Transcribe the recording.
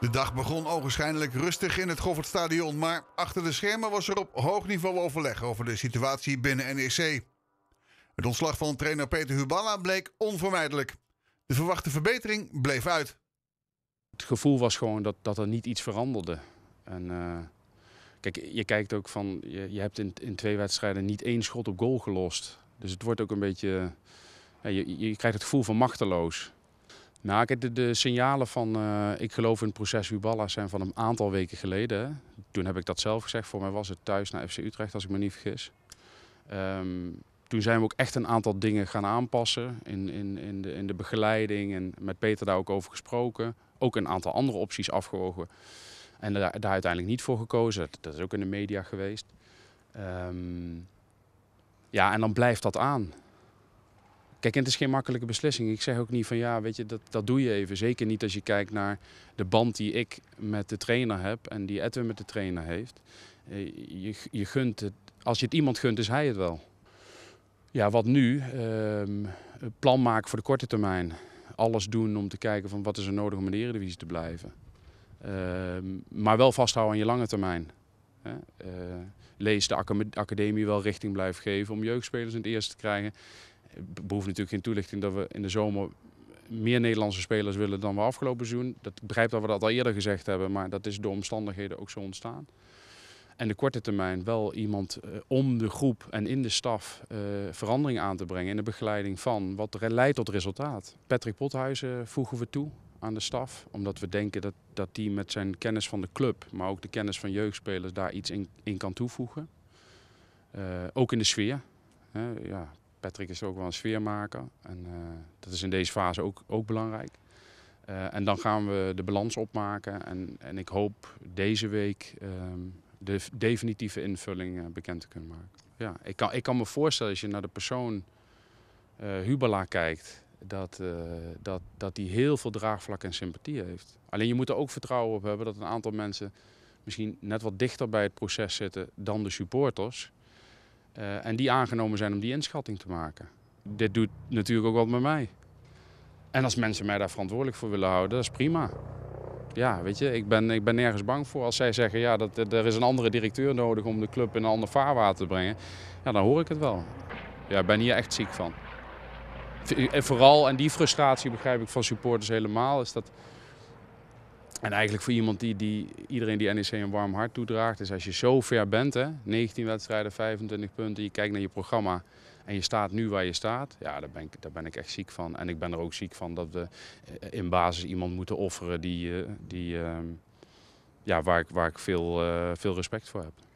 De dag begon ogenschijnlijk rustig in het Goffertstadion, maar achter de schermen was er op hoog niveau overleg over de situatie binnen NEC. Het ontslag van trainer Peter Huballa bleek onvermijdelijk. De verwachte verbetering bleef uit. Het gevoel was gewoon dat, dat er niet iets veranderde. En, eh, kijk, je kijkt ook van, je, je hebt in, in twee wedstrijden niet één schot op goal gelost. Dus het wordt ook een beetje ja, je, krijgt het gevoel van machteloos. Nou, de, signalen van eh, ik geloof in het proces Huballa zijn van een aantal weken geleden. Toen heb ik dat zelf gezegd. Voor mij was het thuis naar FC Utrecht, als ik me niet vergis. Ehm, toen zijn we ook echt een aantal dingen gaan aanpassen in, in, in, de, in de begeleiding en met Peter daar ook over gesproken. Ook een aantal andere opties afgewogen en daar, daar uiteindelijk niet voor gekozen. Dat, is ook in de media geweest. Ehm, ja, en dan blijft dat aan. Kijk, en het is geen makkelijke beslissing. Ik zeg ook niet van ja, weet je, dat, dat doe je even. Zeker niet als je kijkt naar de band die ik met de trainer heb en die Edwin met de trainer heeft. Eh, je, je gunt het, als je het iemand gunt, is hij het wel. Ja, wat nu? Ehm, plan maken voor de korte termijn. Alles doen om te kijken van wat is er nodig om in de Eredivisie te blijven. Ehm, maar wel vasthouden aan je lange termijn. Eh, lees de academie wel richting blijven geven om jeugdspelers in het eerste te krijgen. Het behoeft natuurlijk geen toelichting dat we in de zomer meer Nederlandse spelers willen dan we afgelopen seizoen. Dat begrijp dat we dat al eerder gezegd hebben, maar dat is door omstandigheden ook zo ontstaan. En de korte termijn wel iemand eh, om de groep en in de staf eh, verandering aan te brengen in de begeleiding van wat leidt tot resultaat. Patrick Pothuizen voegen we toe aan de staf, omdat we denken dat, dat die met zijn kennis van de club, maar ook de kennis van jeugdspelers daar iets in, kan toevoegen. Eh, ook in de sfeer. Hè, ja, Patrick is ook wel een sfeermaker. En eh, dat is in deze fase ook, ook belangrijk. Eh, en dan gaan we de balans opmaken. En, en ik hoop deze week ehm, de definitieve invulling eh, bekend te kunnen maken. Ja, ik, kan, ik kan me voorstellen als je naar de persoon Hubala kijkt dat, uh, dat, dat die heel veel draagvlak en sympathie heeft. Alleen je moet er ook vertrouwen op hebben dat een aantal mensen misschien net wat dichter bij het proces zitten dan de supporters. Eh, en die aangenomen zijn om die inschatting te maken. Dit doet natuurlijk ook wat met mij. En als mensen mij daar verantwoordelijk voor willen houden, dat is prima. Ja, weet je, ik ben, ik ben nergens bang voor. Als zij zeggen, ja, dat, er is een andere directeur nodig om de club in een ander vaarwater te brengen. Ja, dan hoor ik het wel. Ja, ik ben hier echt ziek van. En eh, vooral, en die frustratie begrijp ik van supporters helemaal, is dat en eigenlijk voor iemand die, die iedereen die NEC een warm hart toedraagt, is als je zo ver bent, hè, 19 wedstrijden, 25 punten, je kijkt naar je programma en je staat nu waar je staat, ja, daar ben, ik, daar ben ik echt ziek van. En ik ben er ook ziek van dat we eh, in basis iemand moeten offeren die, eh, die, ehm, ja, waar, ik, waar ik veel, eh, veel respect voor heb.